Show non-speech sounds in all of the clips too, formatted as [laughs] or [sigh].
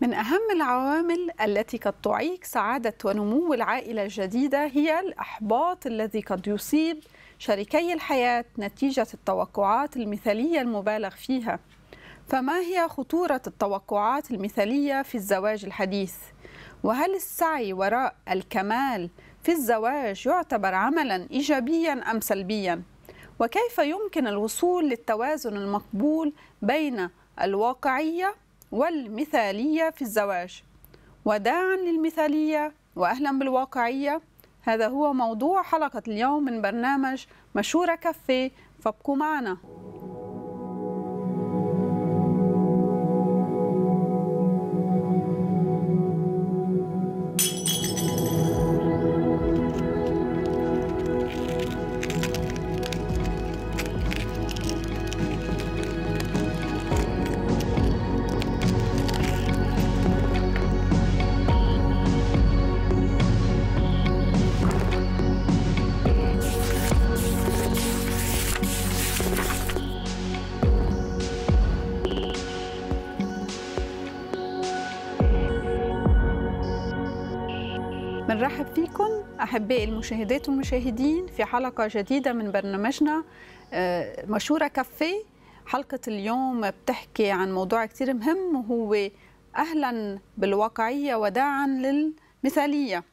من أهم العوامل التي قد تعيق سعادة ونمو العائلة الجديدة هي الإحباط الذي قد يصيب شريكي الحياة نتيجة التوقعات المثالية المبالغ فيها. فما هي خطورة التوقعات المثالية في الزواج الحديث؟ وهل السعي وراء الكمال في الزواج يعتبر عملا إيجابيا أم سلبيا؟ وكيف يمكن الوصول للتوازن المقبول بين الواقعية والمثالية في الزواج وداعا للمثالية وأهلا بالواقعية هذا هو موضوع حلقة اليوم من برنامج مشورة كافيه فابقوا معنا أحبائي المشاهدات والمشاهدين في حلقة جديدة من برنامجنا آه، مشورة كافيه حلقة اليوم بتحكي عن موضوع كتير مهم وهو أهلا بالواقعية وداعا للمثالية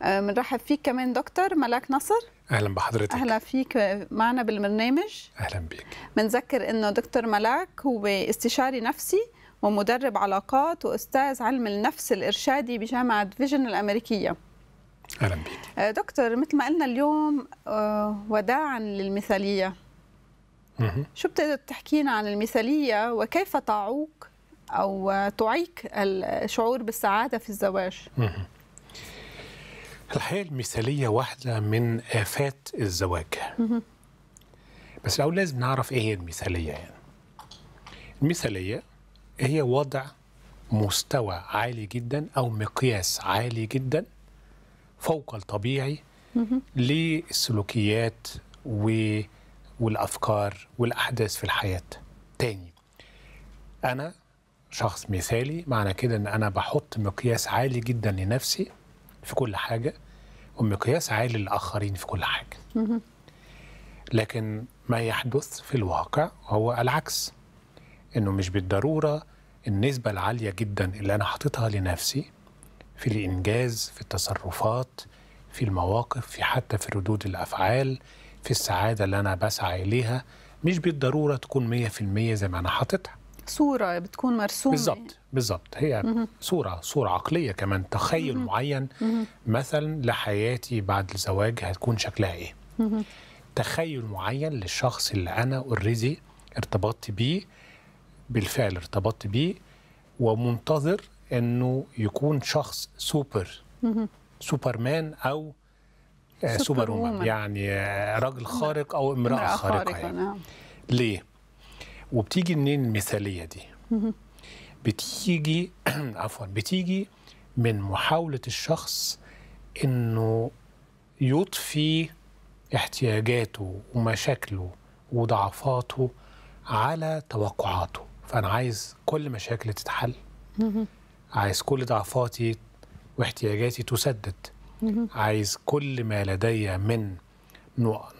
بنرحب آه، فيك كمان دكتور ملاك نصر اهلا بحضرتك اهلا فيك معنا بالبرنامج اهلا بيك بنذكر انه دكتور ملاك هو استشاري نفسي ومدرب علاقات واستاذ علم النفس الارشادي بجامعه فيجن الامريكيه اهلا بيك آه، دكتور مثل ما قلنا اليوم آه، وداعا للمثاليه شو بتقدر تحكينا عن المثاليه وكيف تعوق او تعيق الشعور بالسعاده في الزواج الحقيقه المثاليه واحده من افات الزواج بس الاول لازم نعرف ايه هي المثاليه يعني المثاليه هي وضع مستوى عالي جدا او مقياس عالي جدا فوق الطبيعي للسلوكيات و... والأفكار والأحداث في الحياة تاني أنا شخص مثالي معنى كده أن أنا بحط مقياس عالي جدا لنفسي في كل حاجة ومقياس عالي للآخرين في كل حاجة لكن ما يحدث في الواقع هو العكس أنه مش بالضرورة النسبة العالية جدا اللي أنا حاططها لنفسي في الإنجاز في التصرفات في المواقف في حتى في ردود الأفعال في السعادة اللي أنا بسعى إليها مش بالضرورة تكون 100% زي ما أنا حاططها صورة بتكون مرسومة بالظبط بالظبط هي صورة صورة عقلية كمان تخيل مم. معين مم. مثلا لحياتي بعد الزواج هتكون شكلها إيه مم. تخيل معين للشخص اللي أنا اوريدي ارتبطت بيه بالفعل ارتبطت بيه ومنتظر انه يكون شخص سوبر سوبرمان او آه، سوبر, سوبر وومن يعني آه، راجل خارق او امراه خارقه يعني. نعم. ليه وبتيجي منين المثاليه دي بتيجي [clears throat] عفوا بتيجي من محاوله الشخص انه يضفي احتياجاته ومشاكله وضعفاته على توقعاته فانا عايز كل مشاكلي تتحل عايز كل ضعفاتي واحتياجاتي تسدد عايز كل ما لدي من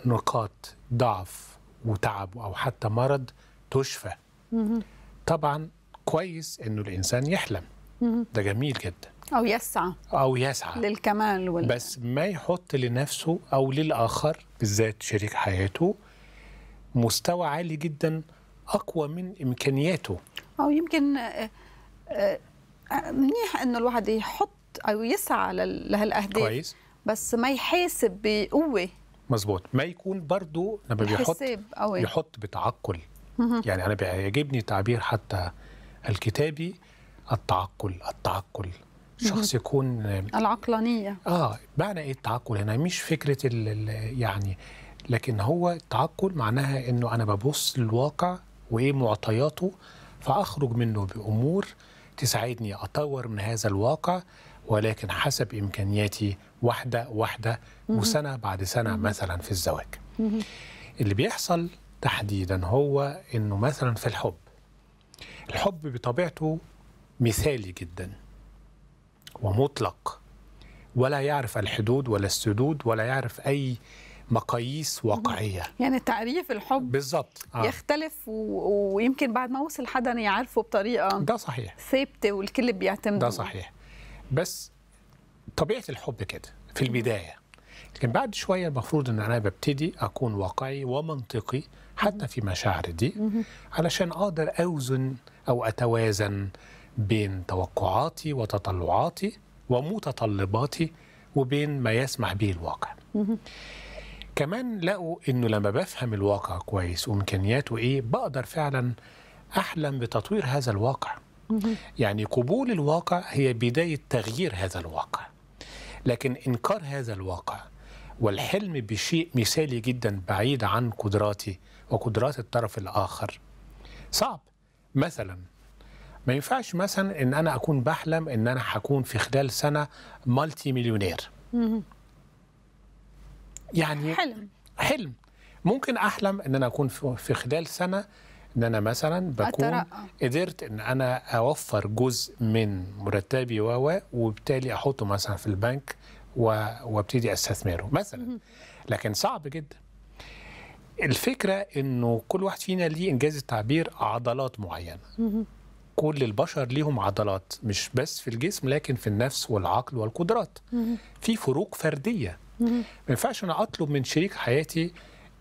نقاط ضعف وتعب او حتى مرض تشفى طبعا كويس انه الانسان يحلم ده جميل جدا او يسعى او يسعى للكمال وال... بس ما يحط لنفسه او للاخر بالذات شريك حياته مستوى عالي جدا اقوى من امكانياته او يمكن آه، آه، منيح انه الواحد يحط او يسعى لهالاهداف كويس بس ما يحاسب بقوه مزبوط ما يكون برضو لما بيحط قوي. يحط بتعقل يعني انا بيعجبني تعبير حتى الكتابي التعقل التعقل شخص يكون العقلانيه اه معنى ايه التعقل هنا مش فكره الـ الـ يعني لكن هو التعقل معناها انه انا ببص للواقع وايه معطياته فاخرج منه بامور تساعدني أطور من هذا الواقع ولكن حسب إمكانياتي واحدة واحدة وسنة بعد سنة مثلا في الزواج اللي بيحصل تحديدا هو أنه مثلا في الحب الحب بطبيعته مثالي جدا ومطلق ولا يعرف الحدود ولا السدود ولا يعرف أي مقاييس واقعيه يعني تعريف الحب بالظبط آه. يختلف و... ويمكن بعد ما وصل حدا يعرفه بطريقه ده صحيح ثابته والكل بيعتمد ده صحيح بس طبيعه الحب كده في البدايه لكن بعد شويه المفروض ان انا ببتدي اكون واقعي ومنطقي حتى في مشاعري دي علشان اقدر اوزن او اتوازن بين توقعاتي وتطلعاتي ومتطلباتي وبين ما يسمح به الواقع كمان لقوا انه لما بفهم الواقع كويس وامكانياته ايه بقدر فعلا احلم بتطوير هذا الواقع يعني قبول الواقع هي بدايه تغيير هذا الواقع لكن انكار هذا الواقع والحلم بشيء مثالي جدا بعيد عن قدراتي وقدرات الطرف الاخر صعب مثلا ما ينفعش مثلا ان انا اكون بحلم ان انا هكون في خلال سنه مالتي مليونير يعني حلم حلم ممكن احلم ان انا اكون في خلال سنه ان انا مثلا بكون أترقى. قدرت ان انا اوفر جزء من مرتبي و وبالتالي احطه مثلا في البنك وابتدي استثمره مثلا لكن صعب جدا الفكره انه كل واحد فينا ليه انجاز التعبير عضلات معينه كل البشر ليهم عضلات مش بس في الجسم لكن في النفس والعقل والقدرات في فروق فرديه ما ينفعش انا اطلب من شريك حياتي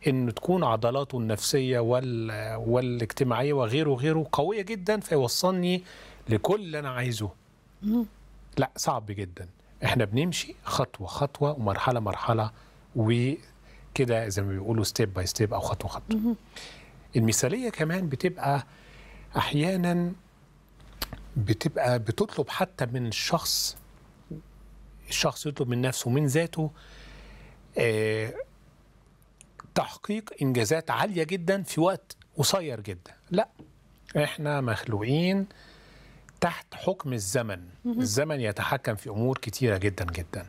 ان تكون عضلاته النفسيه وال... والاجتماعيه وغيره وغيره قويه جدا فيوصلني لكل اللي انا عايزه لا صعب جدا احنا بنمشي خطوه خطوه ومرحله مرحله وكده زي ما بيقولوا ستيب باي ستيب او خطوه خطوه المثاليه كمان بتبقى احيانا بتبقى بتطلب حتى من الشخص الشخص يطلب من نفسه ومن ذاته آه، تحقيق انجازات عاليه جدا في وقت قصير جدا لا احنا مخلوقين تحت حكم الزمن الزمن يتحكم في امور كتيره جدا جدا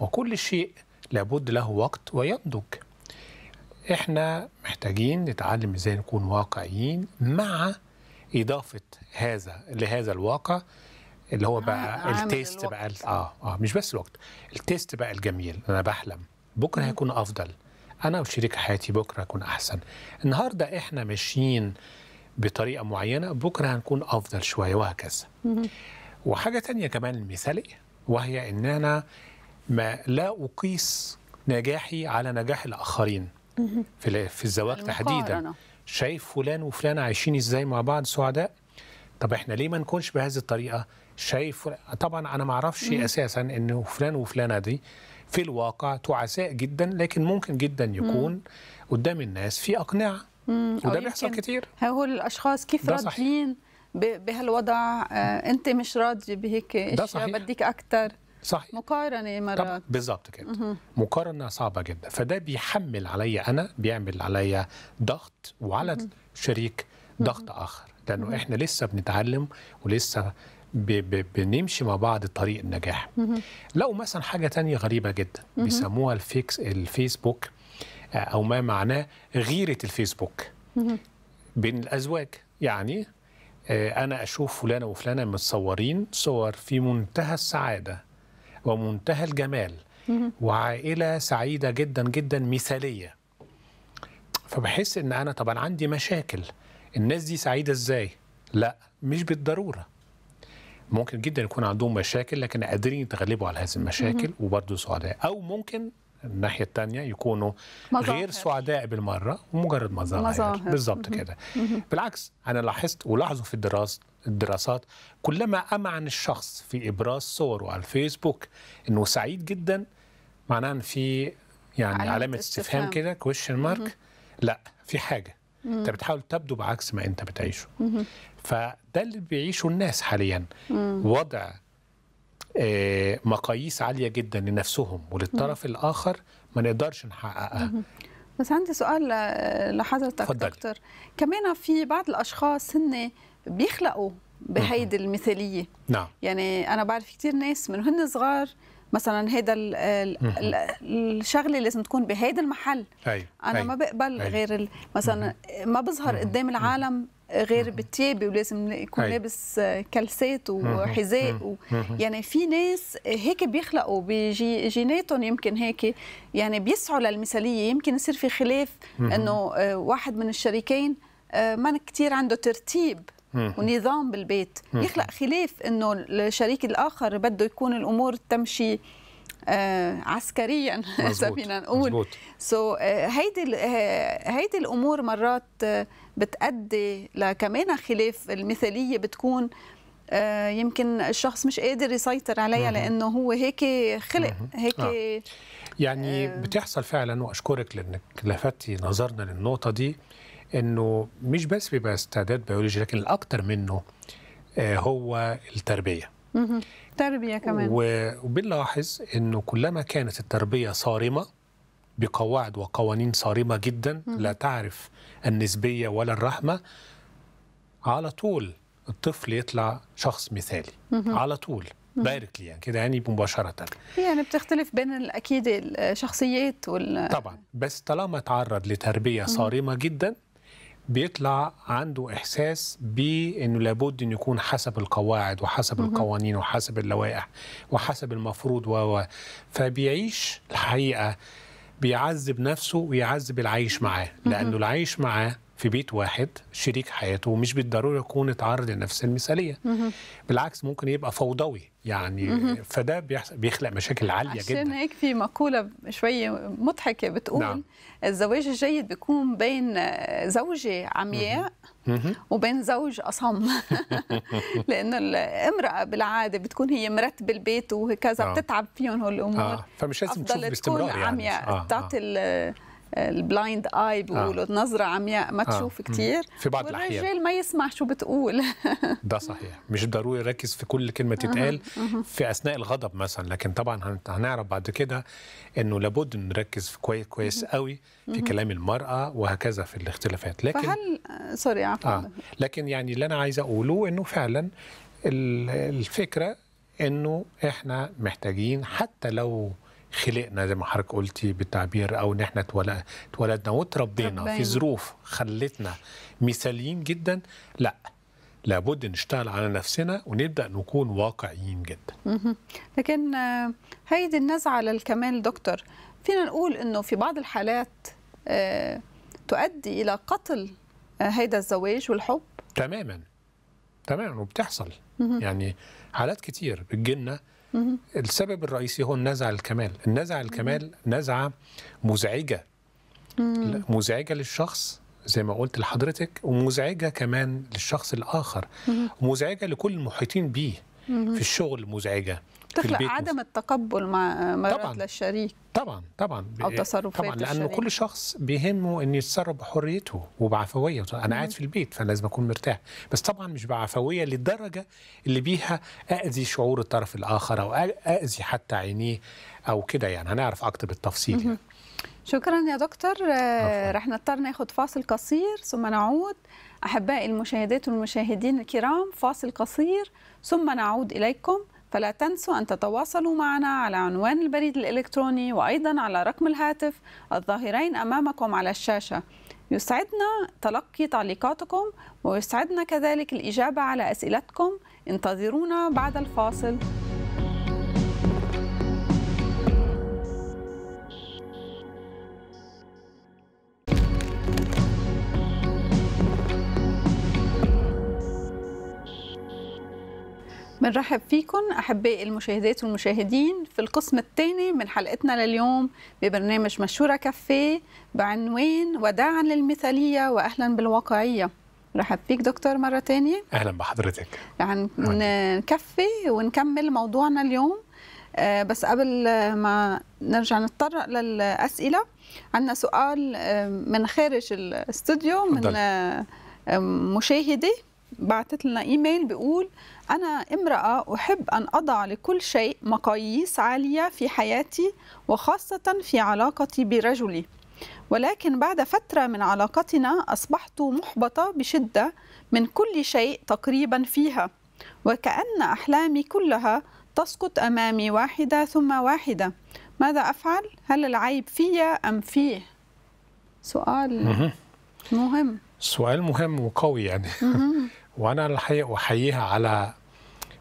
وكل شيء لابد له وقت وينضج احنا محتاجين نتعلم ازاي نكون واقعيين مع اضافه هذا لهذا الواقع اللي هو بقى التيست بقى اه اه مش بس الوقت التيست بقى الجميل انا بحلم بكره هيكون افضل انا وشريك حياتي بكره هكون احسن النهارده احنا ماشيين بطريقه معينه بكره هنكون افضل شويه وهكذا وحاجه تانية كمان مثالي وهي ان انا ما لا اقيس نجاحي على نجاح الاخرين في في الزواج تحديدا شايف فلان وفلان عايشين ازاي مع بعض سعداء طب احنا ليه ما نكونش بهذه الطريقه شايف طبعا انا ما اعرفش اساسا ان فلان وفلانه دي في الواقع تعساء جدا لكن ممكن جدا يكون مم. قدام الناس في أقنعة وده بيحصل كتير هو الأشخاص كيف راضيين بهالوضع آه أنت مش راضي بهيك أشياء بديك أكتر صحيح مقارنة مرات بالظبط كده مم. مقارنة صعبة جدا فده بيحمل عليا أنا بيعمل عليا ضغط وعلى مم. الشريك ضغط آخر لأنه مم. إحنا لسه بنتعلم ولسه بنمشي مع بعض طريق النجاح لو مثلا حاجة تانية غريبة جدا بيسموها الفيكس الفيسبوك آه، أو ما معناه غيرة الفيسبوك بين الأزواج يعني آه، أنا أشوف فلانة وفلانة متصورين صور في منتهى السعادة ومنتهى الجمال وعائلة سعيدة جدا جدا مثالية فبحس إن أنا طبعا عندي مشاكل الناس دي سعيدة إزاي؟ لا مش بالضرورة ممكن جدا يكون عندهم مشاكل لكن قادرين يتغلبوا على هذه المشاكل وبرضه سعداء او ممكن الناحية الثانية يكونوا مظاهر. غير سعداء بالمرة ومجرد مظاهر, مظاهر. بالظبط كده بالعكس أنا لاحظت ولاحظوا في الدراسة الدراسات كلما أمعن الشخص في إبراز صوره على الفيسبوك إنه سعيد جدا معناه إن في يعني علامة, علامة استفهام كده كويشن مارك لا في حاجة أنت بتحاول تبدو بعكس ما أنت بتعيشه فده اللي بيعيشه الناس حاليا مم. وضع آه، مقاييس عالية جدا لنفسهم وللطرف مم. الآخر ما نقدرش نحققها مم. بس عندي سؤال لحضرتك دكتور كمان في بعض الأشخاص هن بيخلقوا بهيدي المثالية نعم يعني أنا بعرف كتير ناس من هن صغار مثلا هذا الشغله اللي لازم تكون بهيدا المحل أي. أيوة، انا أيوة، ما بقبل أيوة. غير مثلا ما بظهر قدام العالم غير بالتيابي ولازم يكون أي. لابس كلسات وحذاء و... يعني في ناس هيك بيخلقوا بجيناتهم يمكن هيك يعني بيسعوا للمثاليه يمكن يصير في خلاف انه آه، واحد من الشريكين آه، ما كثير عنده ترتيب ونظام بالبيت يخلق خلاف انه الشريك الاخر بده يكون الامور تمشي آه عسكريا اذا فينا نقول سو آه، هيدي آه، هيدي الامور مرات آه، بتادي لكمان خلاف المثاليه بتكون يمكن الشخص مش قادر يسيطر عليها لانه هو هيك خلق هيك آه. يعني آه. بتحصل فعلا واشكرك لانك لفتي نظرنا للنقطه دي انه مش بس بيبقى استعداد بيولوجي لكن الاكثر منه آه، هو التربيه تربيه كمان وبنلاحظ انه كلما كانت التربيه صارمه بقواعد وقوانين صارمه جدا لا تعرف النسبيه ولا الرحمه على طول الطفل يطلع شخص مثالي على طول دايركتلي يعني كده يعني مباشره يعني بتختلف بين اكيد الشخصيات وال طبعا بس طالما اتعرض لتربيه صارمه جدا بيطلع عنده احساس بانه لابد انه يكون حسب القواعد وحسب القوانين وحسب اللوائح وحسب المفروض و فبيعيش الحقيقه بيعذب نفسه ويعذب العيش معاه لانه العيش معاه في بيت واحد شريك حياته ومش بالضروره يكون اتعرض لنفس المثاليه بالعكس ممكن يبقى فوضوي يعني فده بيخلق مشاكل عاليه عشان جدا عشان هيك في مقوله شويه مضحكه بتقول نعم. الزواج الجيد بيكون بين زوجه عمياء وبين زوج اصم [laughs] لانه الامراه بالعاده بتكون هي مرتبه البيت وكذا آه. بتتعب فيهم هالامور آه. فمش لازم تشوف باستمرار يعني عمياء آه. آه. بتعطي آه. البلايند اي بيقولوا آه. نظره عمياء ما آه. تشوف كثير في بعض الاحيان والرجال ما يسمع شو بتقول ده صحيح مش ضروري يركز في كل كلمه تتقال آه. آه. في اثناء الغضب مثلا لكن طبعا هنعرف بعد كده انه لابد نركز في كويس كويس قوي في كلام المراه وهكذا في الاختلافات لكن فهل سوري عفوا آه. لكن يعني اللي انا عايز اقوله انه فعلا الفكره انه احنا محتاجين حتى لو خلقنا زي ما حضرتك قلتي بالتعبير او ان احنا اتولدنا واتربينا في ظروف خلتنا مثاليين جدا لا لابد نشتغل على نفسنا ونبدا نكون واقعيين جدا لكن آه، هيدي النزعه للكمال دكتور فينا نقول انه في بعض الحالات آه، تؤدي الى قتل آه، هيدا الزواج والحب تماما تماما وبتحصل يعني حالات كتير بتجي السبب الرئيسي هو النزعه الكمال النزعه الكمال نزعه مزعجه مزعجه للشخص زي ما قلت لحضرتك ومزعجه كمان للشخص الاخر مزعجة لكل المحيطين به في الشغل مزعجه تخلق عدم التقبل مع مرات طبعًا. للشريك طبعا طبعا او تصرفات طبعا لانه الشريك. كل شخص بيهمه ان يتصرف بحريته وبعفويه انا قاعد في البيت فانا لازم اكون مرتاح بس طبعا مش بعفويه للدرجه اللي بيها اذي شعور الطرف الاخر او اذي حتى عينيه او كده يعني هنعرف اكتر بالتفصيل يعني. شكرا يا دكتور آه، رح نضطر ناخد فاصل قصير ثم نعود احبائي المشاهدات والمشاهدين الكرام فاصل قصير ثم نعود اليكم فلا تنسوا أن تتواصلوا معنا على عنوان البريد الإلكتروني وأيضا على رقم الهاتف الظاهرين أمامكم على الشاشة يسعدنا تلقي تعليقاتكم ويسعدنا كذلك الإجابة على أسئلتكم انتظرونا بعد الفاصل بنرحب فيكم أحبائي المشاهدات والمشاهدين في القسم الثاني من حلقتنا لليوم ببرنامج مشهورة كافيه بعنوان وداعا للمثالية وأهلا بالواقعية رحب فيك دكتور مرة تانية أهلا بحضرتك نعم. نكفي ونكمل موضوعنا اليوم آه، بس قبل ما نرجع نتطرق للأسئلة عندنا سؤال آه، من خارج الاستوديو من آه، مشاهدة بعثت لنا ايميل بيقول انا امراه احب ان اضع لكل شيء مقاييس عاليه في حياتي وخاصه في علاقتي برجلي ولكن بعد فتره من علاقتنا اصبحت محبطه بشده من كل شيء تقريبا فيها وكان احلامي كلها تسقط امامي واحده ثم واحده ماذا افعل هل العيب في ام فيه سؤال مهم سؤال مهم وقوي يعني [laughs] وأنا الحقيقة أحييها على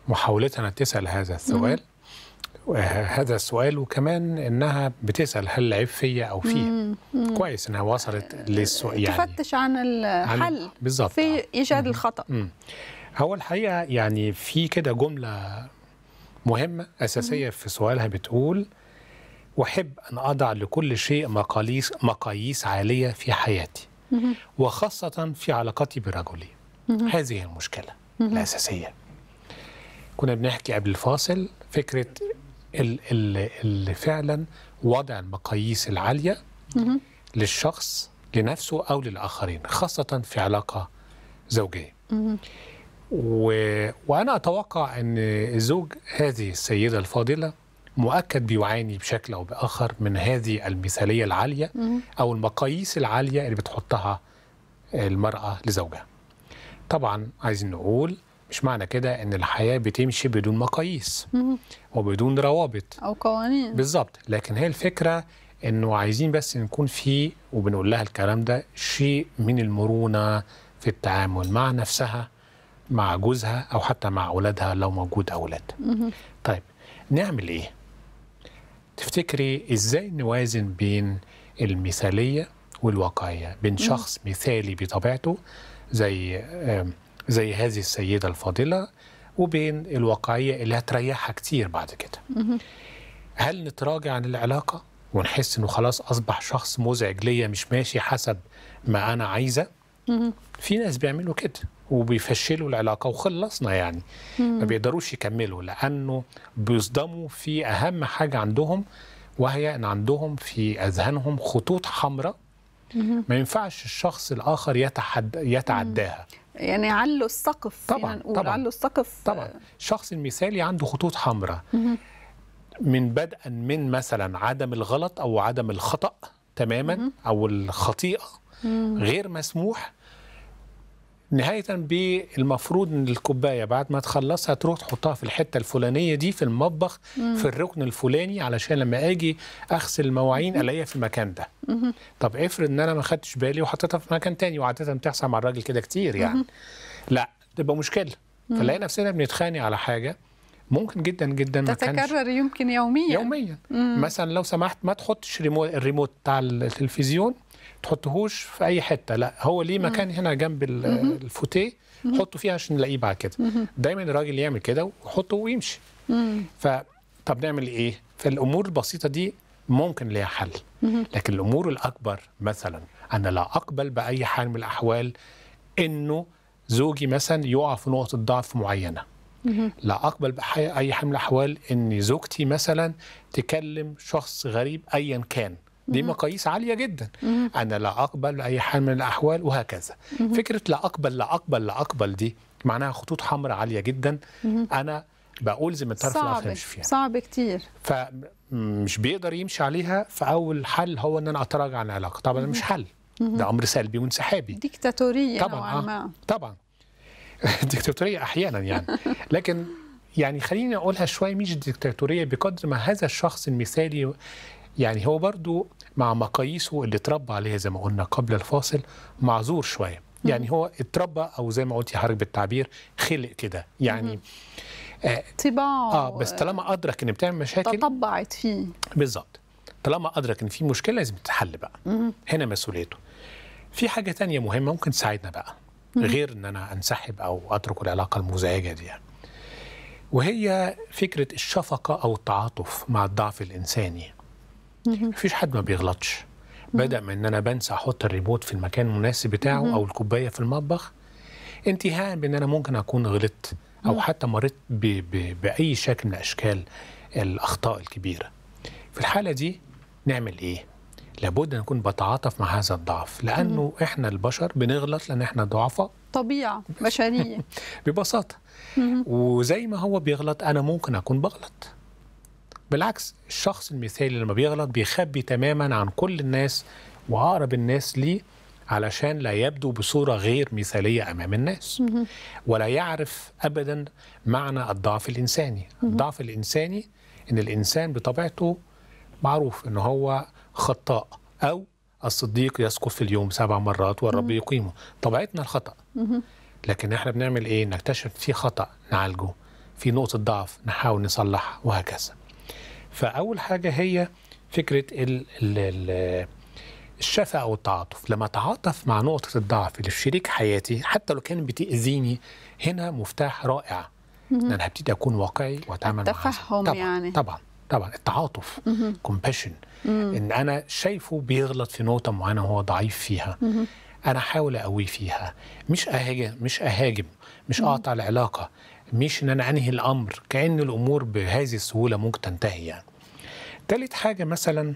محاولتها أن تسأل هذا السؤال هذا السؤال وكمان انها بتسال هل العيب فيا او فيه كويس انها وصلت للسؤال يعني تفتش عن الحل بالظبط في ايجاد الخطا مم. هو الحقيقه يعني في كده جمله مهمه اساسيه مم. في سؤالها بتقول احب ان اضع لكل شيء مقاييس مقاييس عاليه في حياتي مم. وخاصه في علاقتي برجلي هذه المشكله الاساسيه كنا بنحكي قبل الفاصل فكره اللي, اللي فعلا وضع المقاييس العاليه للشخص لنفسه او للاخرين خاصه في علاقه زوجيه و... وانا اتوقع ان زوج هذه السيده الفاضله مؤكد بيعاني بشكل او باخر من هذه المثاليه العاليه او المقاييس العاليه اللي بتحطها المراه لزوجها طبعا عايزين نقول مش معنى كده ان الحياه بتمشي بدون مقاييس وبدون روابط او قوانين بالظبط لكن هي الفكره انه عايزين بس نكون في وبنقول لها الكلام ده شيء من المرونه في التعامل مع نفسها مع جوزها او حتى مع اولادها لو موجود اولاد طيب نعمل ايه تفتكري ازاي نوازن بين المثاليه والواقعيه بين شخص مثالي بطبيعته زي زي هذه السيدة الفاضلة وبين الواقعية اللي هتريحها كتير بعد كده هل نتراجع عن العلاقة ونحس انه خلاص اصبح شخص مزعج ليا مش ماشي حسب ما انا عايزة في ناس بيعملوا كده وبيفشلوا العلاقة وخلصنا يعني ما بيقدروش يكملوا لأنه بيصدموا في أهم حاجة عندهم وهي أن عندهم في أذهانهم خطوط حمراء ما ينفعش الشخص الاخر يتحد يتعداها يعني علوا السقف يعني طبعا نقول طبعا علوا السقف طبعا الشخص المثالي عنده خطوط حمراء من بدءا من مثلا عدم الغلط او عدم الخطا تماما او الخطيئه غير مسموح نهاية بالمفروض ان الكوبايه بعد ما تخلصها تروح تحطها في الحته الفلانيه دي في المطبخ مم. في الركن الفلاني علشان لما اجي اغسل المواعين الاقيها في المكان ده. مم. طب افرض ان انا ما خدتش بالي وحطيتها في مكان تاني وعاده بتحصل مع الراجل كده كتير يعني. مم. لا تبقى مشكله فنلاقي نفسنا بنتخانق على حاجه ممكن جدا جدا ما تتكرر يمكن يوميا يوميا مم. مثلا لو سمحت ما تحطش الريموت بتاع التلفزيون تحطهوش في اي حته لا هو ليه مكان هنا جنب الفوتيه حطه فيها عشان نلاقيه بعد كده دايما الراجل يعمل كده ويحطه ويمشي ف طب نعمل ايه فالامور البسيطه دي ممكن ليها حل لكن الامور الاكبر مثلا انا لا اقبل باي حال من الاحوال انه زوجي مثلا يقع في نقطه ضعف معينه لا اقبل باي حال من الاحوال ان زوجتي مثلا تكلم شخص غريب ايا كان دي مقاييس عاليه جدا انا لا اقبل اي حال من الاحوال وهكذا فكره لا اقبل لا اقبل لا اقبل دي معناها خطوط حمراء عاليه جدا انا بقول زي من الطرف الاخر مش فيها يعني. صعب كتير فمش بيقدر يمشي عليها فاول حل هو ان انا اتراجع عن العلاقه طبعا مش حل ده امر سلبي وانسحابي ديكتاتوريه طبعا نوعا آه. ما. آه. طبعا [laughs] ديكتاتوريه احيانا يعني [laughs] لكن يعني خليني اقولها شويه مش ديكتاتوريه بقدر ما هذا الشخص المثالي يعني هو برضو مع مقاييسه اللي اتربى عليها زي ما قلنا قبل الفاصل معذور شويه يعني هو اتربى او زي ما قلتي حرك بالتعبير خلق كده يعني طباعه آه, اه بس طالما ادرك ان بتعمل مشاكل تطبعت فيه بالظبط طالما ادرك ان في مشكله لازم تتحل بقى مم. هنا مسؤوليته في حاجه تانية مهمه ممكن تساعدنا بقى مم. غير ان انا انسحب او اترك العلاقه المزعجه دي يعني. وهي فكره الشفقه او التعاطف مع الضعف الانساني مفيش حد ما بيغلطش بدا من ان انا بنسى احط الريموت في المكان المناسب بتاعه او الكوبايه في المطبخ انتهاء بان انا ممكن اكون غلطت او حتى مريت باي شكل من اشكال الاخطاء الكبيره في الحاله دي نعمل ايه لابد ان نكون بتعاطف مع هذا الضعف لانه احنا البشر بنغلط لان احنا ضعفاء طبيعه بشريه [laughs] ببساطه وزي ما هو بيغلط انا ممكن اكون بغلط بالعكس الشخص المثالي لما بيغلط بيخبي تماما عن كل الناس واقرب الناس ليه علشان لا يبدو بصوره غير مثاليه امام الناس ولا يعرف ابدا معنى الضعف الانساني الضعف الانساني ان الانسان بطبيعته معروف ان هو خطاء او الصديق يسقط في اليوم سبع مرات والرب يقيمه طبيعتنا الخطا لكن احنا بنعمل ايه نكتشف في خطا نعالجه في نقطه ضعف نحاول نصلحها وهكذا فاول حاجه هي فكره ال الشفقة أو التعاطف لما أتعاطف مع نقطة الضعف اللي في شريك حياتي حتى لو كان بتأذيني هنا مفتاح رائع إن أنا هبتدي أكون واقعي وأتعامل مع التفهم طبعًا يعني طبعا طبعا التعاطف كومباشن إن أنا شايفه بيغلط في نقطة معينة وهو ضعيف فيها أنا أحاول أقويه فيها مش أهاجم مش أهاجم مش أقطع العلاقة مش ان انا انهي الامر كان الامور بهذه السهوله ممكن تنتهي يعني تالت حاجه مثلا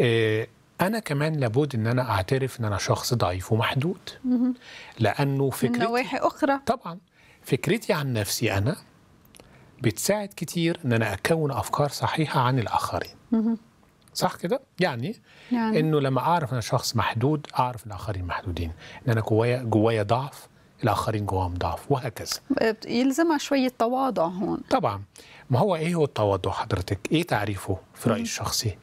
آه، انا كمان لابد ان انا اعترف ان انا شخص ضعيف ومحدود لانه فكرتي من نواحي اخرى طبعا فكرتي عن نفسي انا بتساعد كتير ان انا اكون افكار صحيحه عن الاخرين صح كده يعني, يعني انه لما اعرف انا شخص محدود اعرف الاخرين محدودين ان انا جوايا جوايا ضعف الاخرين جواهم ضعف وهكذا يلزمها شويه تواضع هون طبعا ما هو ايه هو التواضع حضرتك ايه تعريفه في رايي الشخصي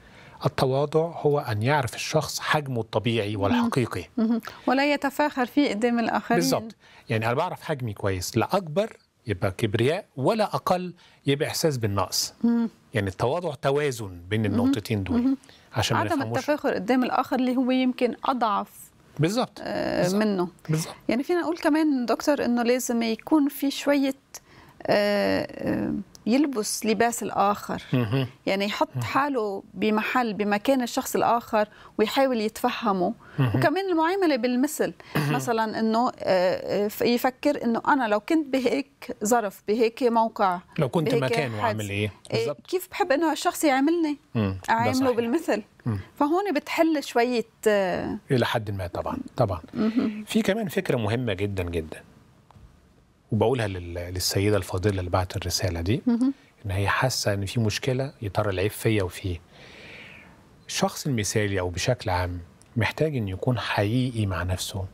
التواضع هو أن يعرف الشخص حجمه الطبيعي والحقيقي ولا يتفاخر فيه قدام الآخرين بالظبط يعني أنا بعرف حجمي كويس لا أكبر يبقى كبرياء ولا أقل يبقى إحساس بالنقص يعني التواضع توازن بين النقطتين دول عشان عدم التفاخر قدام الآخر اللي هو يمكن أضعف آه، بالظبط منه بالزبط. يعني فينا نقول كمان دكتور انه لازم يكون في شويه آه، يلبس لباس الآخر يعني يحط حاله بمحل بمكان الشخص الآخر ويحاول يتفهمه وكمان المعاملة بالمثل مثلا أنه آه، آه، يفكر أنه أنا لو كنت بهيك ظرف بهيك موقع لو كنت مكانه عامل إيه, إيه، بالزبط. كيف بحب أنه الشخص يعاملني أعامله بالمثل فهون بتحل شوية آه، إلى حد ما طبعا طبعا في كمان فكرة مهمة جدا جدا وبقولها للسيده الفاضله اللي بعت الرساله دي ان هي حاسه ان في مشكله يا ترى العيب فيا وفيه الشخص المثالي او بشكل عام محتاج ان يكون حقيقي مع نفسه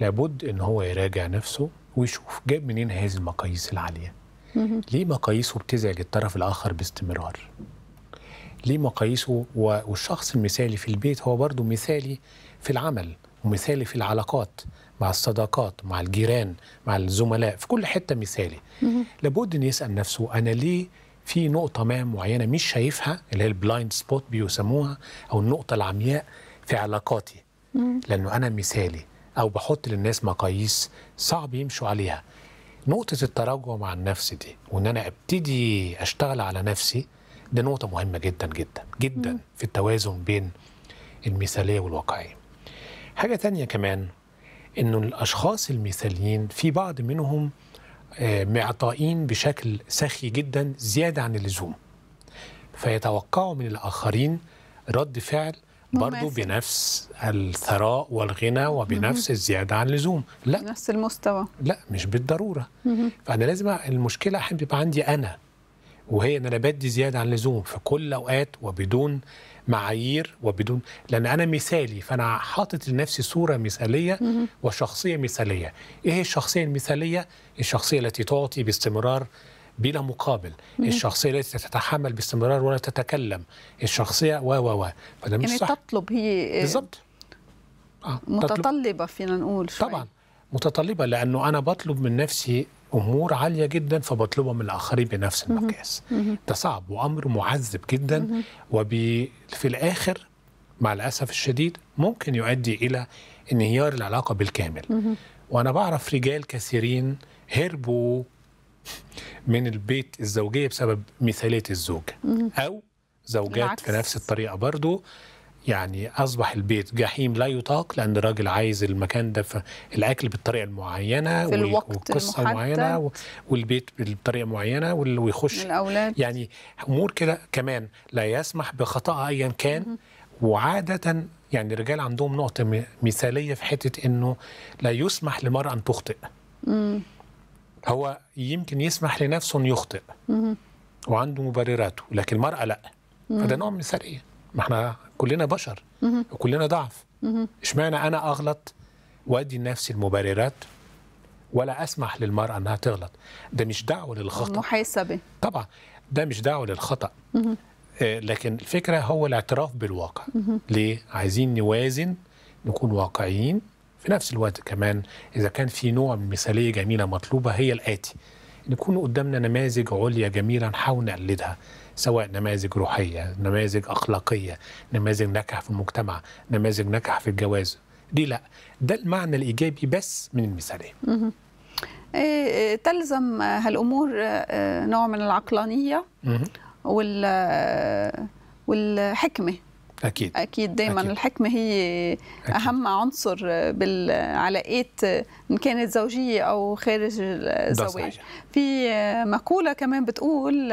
لابد ان هو يراجع نفسه ويشوف جاب منين هذه المقاييس العاليه ليه مقاييسه بتزعج الطرف الاخر باستمرار ليه مقاييسه والشخص المثالي في البيت هو برضه مثالي في العمل ومثالي في العلاقات مع الصداقات مع الجيران مع الزملاء في كل حتة مثالي لابد أن يسأل نفسه أنا ليه في نقطة ما معينة مش شايفها اللي هي البلايند سبوت بيسموها أو النقطة العمياء في علاقاتي لأنه أنا مثالي أو بحط للناس مقاييس صعب يمشوا عليها نقطة التراجع مع النفس دي وإن أنا أبتدي أشتغل على نفسي ده نقطة مهمة جدا جدا جدا في التوازن بين المثالية والواقعية حاجة تانية كمان انه الاشخاص المثاليين في بعض منهم آه، معطائين بشكل سخي جدا زياده عن اللزوم فيتوقعوا من الاخرين رد فعل برضه بنفس الثراء والغنى وبنفس الزياده عن اللزوم لا نفس المستوى لا مش بالضروره فانا لازم المشكله احيانا بيبقى عندي انا وهي ان انا بدي زياده عن اللزوم في كل اوقات وبدون معايير وبدون لان انا مثالي فانا حاطط لنفسي صوره مثاليه وشخصيه مثاليه ايه هي الشخصيه المثاليه الشخصيه التي تعطي باستمرار بلا مقابل الشخصيه التي تتحمل باستمرار ولا تتكلم الشخصيه و و و فده مش يعني صح. تطلب هي بالظبط آه، متطلبه فينا نقول شوي. طبعا متطلبه لانه انا بطلب من نفسي امور عاليه جدا فبطلبها من الاخرين بنفس المقياس ده صعب وامر معذب جدا وفي الاخر مع الاسف الشديد ممكن يؤدي الى انهيار العلاقه بالكامل وانا بعرف رجال كثيرين هربوا من البيت الزوجيه بسبب مثاليه الزوجه او زوجات العكس. نفس الطريقه برضو يعني اصبح البيت جحيم لا يطاق لان الراجل عايز المكان ده في الاكل بالطريقه المعينه في الوقت وقصه المحدد. المعينه والبيت بالطريقه معينه ويخش الأولاد. يعني امور كده كمان لا يسمح بخطا ايا كان م وعاده يعني الرجال عندهم نقطه مثاليه في حته انه لا يسمح لمرأة ان تخطئ م هو يمكن يسمح لنفسه ان يخطئ وعنده مبرراته لكن المراه لا فده نوع من المثاليه ما احنا كلنا بشر وكلنا ضعف اشمعنى انا اغلط وادي لنفسي المبررات ولا اسمح للمراه انها تغلط ده مش دعوه للخطا محاسبه طبعا ده مش دعوه للخطا آه، لكن الفكره هو الاعتراف بالواقع ليه عايزين نوازن نكون واقعيين في نفس الوقت كمان اذا كان في نوع من مثاليه جميله مطلوبه هي الاتي نكون قدامنا نماذج عليا جميله نحاول نقلدها سواء نماذج روحيه نماذج اخلاقيه نماذج نجح في المجتمع نماذج نجح في الجواز دي لا ده المعنى الايجابي بس من المثاليه إيه، إيه، تلزم هالامور آه، آه، نوع من العقلانيه وال آه، والحكمه اكيد اكيد دايما أكيد. الحكمه هي أكيد. اهم عنصر بالعلاقات ان كانت زوجيه او خارج الزواج في مقوله كمان بتقول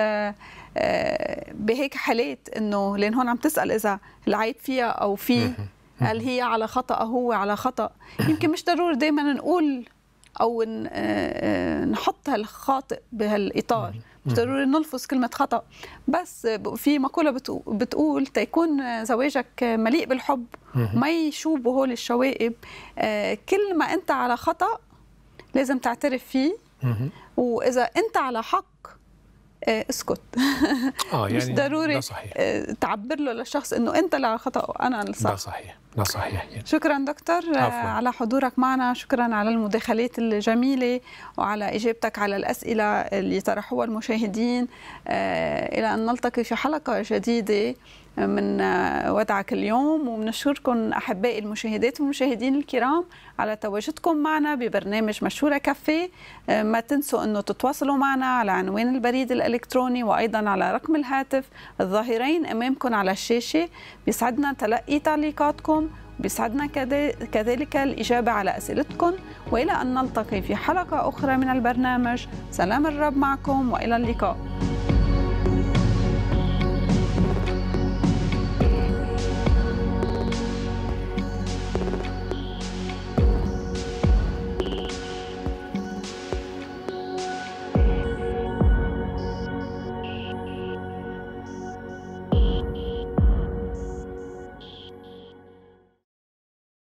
بهيك حالات انه لان هون عم تسال اذا العيب فيها او في هل هي على خطا أو هو على خطا يمكن مش ضروري دائما نقول او آه، نحط هالخاطئ بهالاطار مش ضروري نلفظ كلمه خطا بس في مقوله بتقول تيكون زواجك مليء بالحب ما يشوبوا هول الشوائب آه، كل ما انت على خطا لازم تعترف فيه واذا انت على حق آه، اسكت آه [laughs] يعني مش ضروري صحيح. آه، تعبر له للشخص انه انت اللي على خطا وانا اللي صح ده صحيح لا صحيح يعني. شكرا دكتور آه، عفوا. على حضورك معنا شكرا على المداخلات الجميلة وعلى إجابتك على الأسئلة اللي طرحوها المشاهدين آه، إلى أن نلتقي في حلقة جديدة من آه، ودعك اليوم وبنشكركم أحبائي المشاهدات والمشاهدين الكرام على تواجدكم معنا ببرنامج مشهورة كافيه ما تنسوا أنه تتواصلوا معنا على عنوان البريد الإلكتروني وأيضا على رقم الهاتف الظاهرين أمامكم على الشاشة بيسعدنا تلقي تعليقاتكم بيسعدنا كذلك الإجابة على أسئلتكم وإلى أن نلتقي في حلقة أخرى من البرنامج سلام الرب معكم وإلى اللقاء